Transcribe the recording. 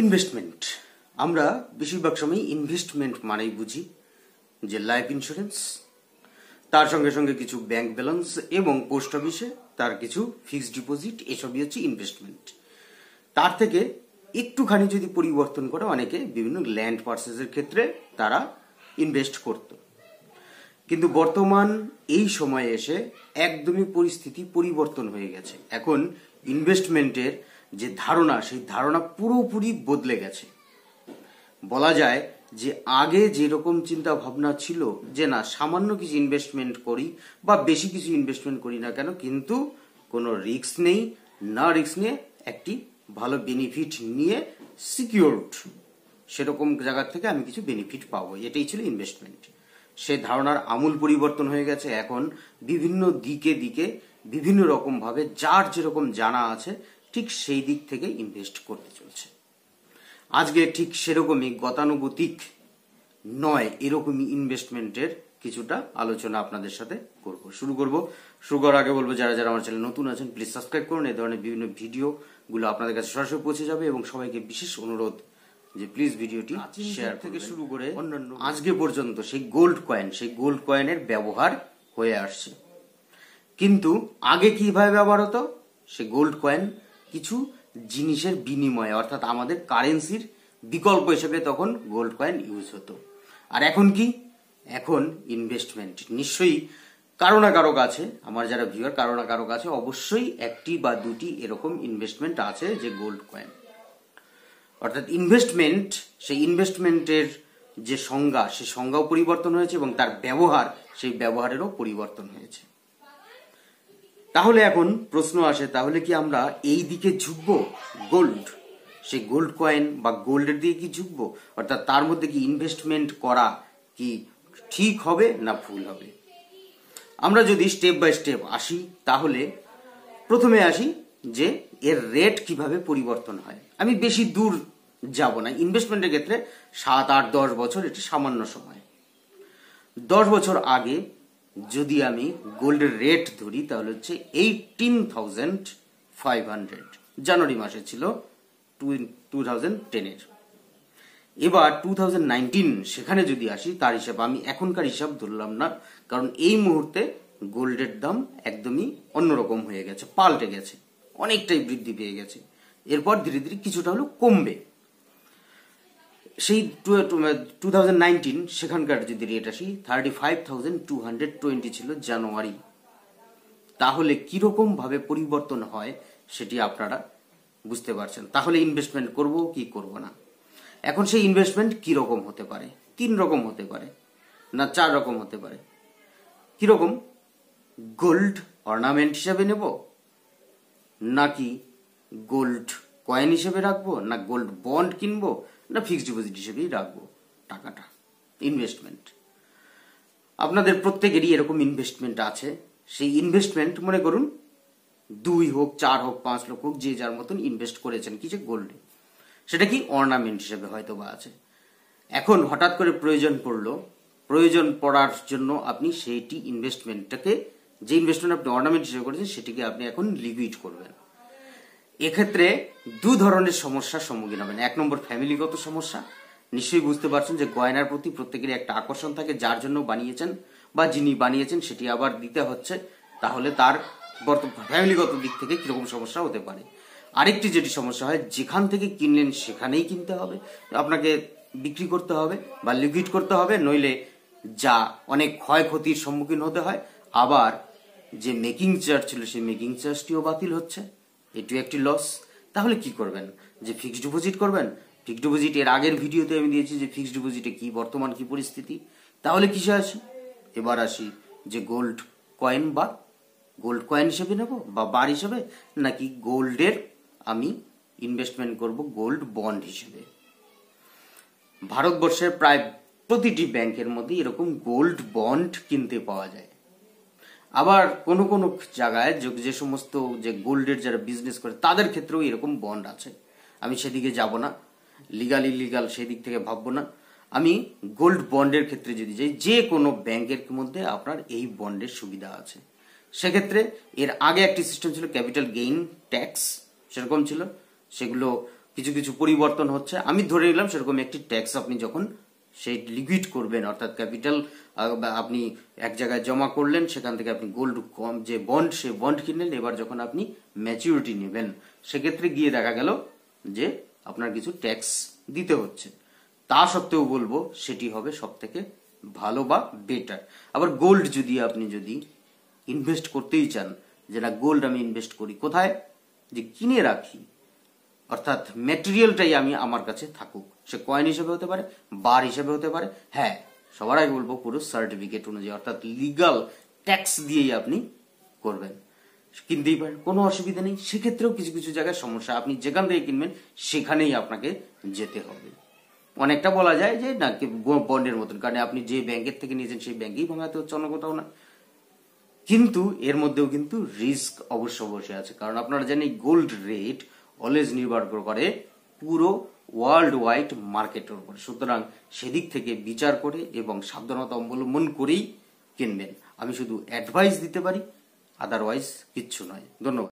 investment আমরা বেশিরভাগ সময় ইনভেস্টমেন্ট মানেই বুঝি যে লাইফ ইন্স্যুরেন্স তার সঙ্গে সঙ্গে কিছু ব্যাংক ব্যালেন্স এবং পোস্ট অফিসে তার কিছু ফিক্সড ডিপোজিট এসবই হচ্ছে ইনভেস্টমেন্ট তার থেকে একটুখানি যদি পরিবর্তন করে অনেকে বিভিন্ন ল্যান্ড পার্সেসের ক্ষেত্রে তারা ইনভেস্ট করত কিন্তু বর্তমান এই সময়ে এসে একদমই পরিস্থিতি পরিবর্তন হয়ে গেছে এখন ইনভেস্টমেন্টের যে ধারণা সেই ধারণা পুরোপুরি বদলে গেছে বলা যায় যে আগে যেরকম চিন্তা ভাবনা ছিল যে না সামান্য কিছু ইনভেস্টমেন্ট করি বা বেশি কিছু ইনভেস্টমেন্ট করি না কেন কিন্তু কোনো রিস্ক নেই না রিস্ক নিয়ে একটি ভালো বেনিফিট নিয়ে সিকিউরড সেরকম জায়গার থেকে আমি কিছু বেনিফিট পাবো এটাই ছিল ইনভেস্টমেন্ট সে ধারণার আমূল পরিবর্তন হয়ে গেছে এখন বিভিন্ন দিকে দিকে বিভিন্ন রকমভাবে যার যেরকম জানা আছে ঠিক সেই দিক থেকে ইনভেস্ট করতে চলছে আজকে ঠিক সেরকমই গতানুগতিক নয় এরকমই ইনভেস্টমেন্টের কিছুটা আলোচনা আপনাদের সাথে করব শুরু করব শুরু করার আগে বলবো যারা যারা আমার চ্যানেল নতুন আছেন প্লিজ সাবস্ক্রাইব করুন এই ধরনের বিভিন্ন ভিডিওগুলো আপনাদের কাছে সরাসরি পৌঁছে যাবে এবং সবাইকে বিশেষ অনুরোধ যে প্লিজ ভিডিওটি শেয়ার থেকে শুরু করে অন্যান্য আজকে পর্যন্ত সেই গোল্ড কয়েন সেই গোল্ড কয়েনের ব্যবহার হয়ে আসছে কিন্তু আগে কিভাবে ব্যবহার হতো সে গোল্ড কয়েন কিছু জিনিসের বিনিময়ে অর্থাৎ আমাদের কারেন্সির বিকল্প হিসেবে তখন গোল্ড কয়েন ইউজ হতো আর এখন কি এখন ইনভেস্টমেন্ট নিশ্চয়ই কারো না কারো কাছে আমার যারা ভিউয়ার কারো না কারো কাছে অবশ্যই একটি বা দুটি এরকম ইনভেস্টমেন্ট আছে যে গোল্ড কয়েন অর্থাৎ ইনভেস্টমেন্ট সেই ইনভেস্টমেন্টের যে সংজ্ঞা সেই সংজ্ঞাও পরিবর্তন হয়েছে এবং তার ব্যবহার সেই ব্যবহারেরও পরিবর্তন হয়েছে তাহলে এখন প্রশ্ন আসে তাহলে কি আমরা এই দিকে ঝুঁকব গোল্ড সেই গোল্ড কয়েন বা গোল্ডের দিকে কি ঝুঁকব অর্থাৎ তার মধ্যে কি ইনভেস্টমেন্ট করা কি ঠিক হবে না ভুল হবে আমরা যদি স্টেপ বাই স্টেপ আসি তাহলে প্রথমে আসি যে এর রেট কিভাবে পরিবর্তন হয় আমি বেশি দূর যাব না ইনভেস্টমেন্টের ক্ষেত্রে সাত আট দশ বছর এটি সামান্য সময় দশ বছর আগে যদি আমি গোল্ডের রেট ধরি তাহলে হচ্ছে eighteen thousand five hundred January মাসে ছিল টু টু থাউজেন্ড টেনের এবার টু থাউজেন্ড নাইনটিন সেখানে যদি আসি তার হিসাব আমি এখনকার হিসাব ধরলাম না কারণ এই মুহূর্তে গোল্ডের দাম একদমই অন্যরকম হয়ে গেছে পাল্টে গেছে অনেকটাই বৃদ্ধি পেয়ে গেছে এরপর ধীরে ধীরে কিছুটা হলো কমবে সেই টু থাউজেন্ড সেখানকার যদি রেট আসি thirty five thousand two hundred twenty ছিল জানুয়ারি তাহলে কীরকমভাবে পরিবর্তন হয় সেটি আপনারা বুঝতে পারছেন তাহলে ইনভেস্টমেন্ট করব কি করব না এখন সেই ইনভেস্টমেন্ট কীরকম হতে পারে তিন রকম হতে পারে না চার রকম হতে পারে কীরকম গোল্ড অর্নামেন্ট হিসাবে নেব নাকি গোল্ড কয়েন হিসেবে রাখবো না গোল্ড বন্ড কিনবো এটা ফিক্সড ডিপোজিট হিসেবেই রাখবো টাকাটা ইনভেস্টমেন্ট আপনাদের প্রত্যেকেরই এরকম ইনভেস্টমেন্ট আছে সেই ইনভেস্টমেন্ট মনে করুন দুই হোক চার হোক পাঁচ লক্ষ হোক যে যার মতন ইনভেস্ট করেছেন কিছু গোল্ডে সেটা কি অর্নামেন্ট হিসেবে হয়তো বা আছে এখন হঠাৎ করে প্রয়োজন পড়লো প্রয়োজন পড়ার জন্য আপনি সেইটি ইনভেস্টমেন্টটাকে যে ইনভেস্টমেন্ট আপনি অর্নামেন্ট হিসেবে করেছেন সেটিকে আপনি এখন লিকুইড করবেন এক্ষেত্রে দু ধরনের সমস্যার সম্মুখীন হবেন এক নম্বর ফ্যামিলিগত সমস্যা নিশ্চয়ই বুঝতে পারছেন যে গয়নার প্রতি প্রত্যেকের একটা আকর্ষণ থাকে যার জন্য বানিয়েছেন বা যিনি বানিয়েছেন সেটি আবার দিতে হচ্ছে তাহলে তার ফ্যামিলিগত দিক থেকে কীরকম সমস্যা হতে পারে আরেকটি যেটি সমস্যা হয় যেখান থেকে কিনলেন সেখানেই কিনতে হবে আপনাকে বিক্রি করতে হবে বা লিকুইড করতে হবে নইলে যা অনেক ক্ষয়ক্ষতির সম্মুখীন হতে হয় আবার যে মেকিং চার্জ ছিল সেই মেকিং চার্জটিও বাতিল হচ্ছে এটিও একটি লস তাহলে কি করবেন যে ফিক্সড ডিপোজিট করবেন ফিক্সড ডিপোজিট এর আগের ভিডিওতে আমি দিয়েছি যে ফিক্সড ডিপোজিটে কি বর্তমান কি পরিস্থিতি তাহলে কিসে আসি এবার আসি যে গোল্ড কয়েন বা গোল্ড কয়েন হিসেবে নেব বা বার হিসেবে নাকি গোল্ডের আমি ইনভেস্টমেন্ট করব গোল্ড বন্ড হিসেবে ভারতবর্ষের প্রায় প্রতিটি ব্যাংকের মধ্যে এরকম গোল্ড বন্ড কিনতে পাওয়া যায় আবার কোনো কোনো জায়গায় যে সমস্ত যে গোল্ডের যারা বিজনেস করে তাদের ক্ষেত্রেও এরকম বন্ড আছে আমি সেদিকে যাব না লিগাল ইলিগাল সেদিক থেকে ভাববো না আমি গোল্ড বন্ডের ক্ষেত্রে যদি যাই যে কোনো ব্যাংকের মধ্যে আপনার এই বন্ডের সুবিধা আছে সেক্ষেত্রে এর আগে একটি সিস্টেম ছিল ক্যাপিটাল গেইন ট্যাক্স সেরকম ছিল সেগুলো কিছু কিছু পরিবর্তন হচ্ছে আমি ধরে নিলাম সেরকম একটি ট্যাক্স আপনি যখন সেই লিকুইড করবেন অর্থাৎ ক্যাপিটাল আপনি এক জায়গায় জমা করলেন সেখান থেকে আপনি গোল্ড কম যে বন্ড সে বন্ড কিনলেন এবার যখন আপনি ম্যাচিউরিটি নেবেন সেক্ষেত্রে গিয়ে দেখা গেল যে আপনার কিছু ট্যাক্স দিতে হচ্ছে তা সত্ত্বেও বলবো সেটি হবে সব থেকে ভালো বা বেটার আবার গোল্ড যদি আপনি যদি ইনভেস্ট করতেই চান যে না গোল্ড আমি ইনভেস্ট করি কোথায় যে কিনে রাখি অর্থাৎ ম্যাটেরিয়ালটাই আমি আমার কাছে থাকুক সে কয়েন হিসেবে হতে পারে বার হিসেবে হতে পারে হ্যাঁ সবার আগে বলবো পুরো সার্টিফিকেট অনুযায়ী অর্থাৎ লিগাল ট্যাক্স দিয়েই আপনি করবেন কিনতেই পারেন কোনো অসুবিধা নেই সেক্ষেত্রেও কিছু কিছু জায়গায় সমস্যা আপনি যেখান থেকে কিনবেন সেখানেই আপনাকে যেতে হবে অনেকটা বলা যায় যে না বন্ডের মতন কারণ আপনি যে ব্যাংকের থেকে নিয়েছেন সেই ব্যাংকেই ভাঙাতে হচ্ছে অন্য কোথাও না কিন্তু এর মধ্যেও কিন্তু রিস্ক অবশ্য অবশ্যই আছে কারণ আপনারা জানেন গোল্ড রেট অলওয়েজ নির্ভর করে পুরো ওয়ার্ল্ড ওয়াইড মার্কেটের উপরে সুতরাং সেদিক থেকে বিচার করে এবং সাবধানতা অবলম্বন করেই কিনবেন আমি শুধু অ্যাডভাইস দিতে পারি আদারওয়াইজ কিচ্ছু নয় ধন্যবাদ